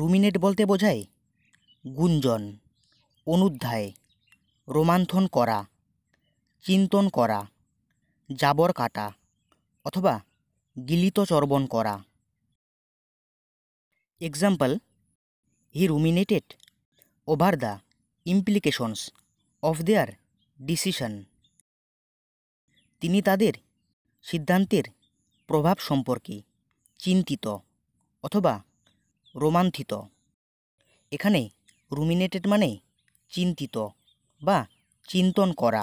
রুমিনেট বলতে বোঝায় গুঞ্জন অনুধ্যায় রোমান্থন করা চিন্তন করা জাবর কাটা অথবা গিলিত চর্বণ করা example he ruminated over the implications of their decision তিনি তাদের সিদ্ধান্তের প্রভাব সম্পর্কে চিন্তিত অথবা রোমান্থিত এখানে রুমিনেটেড মানে চিন্তিত বা চিন্তন করা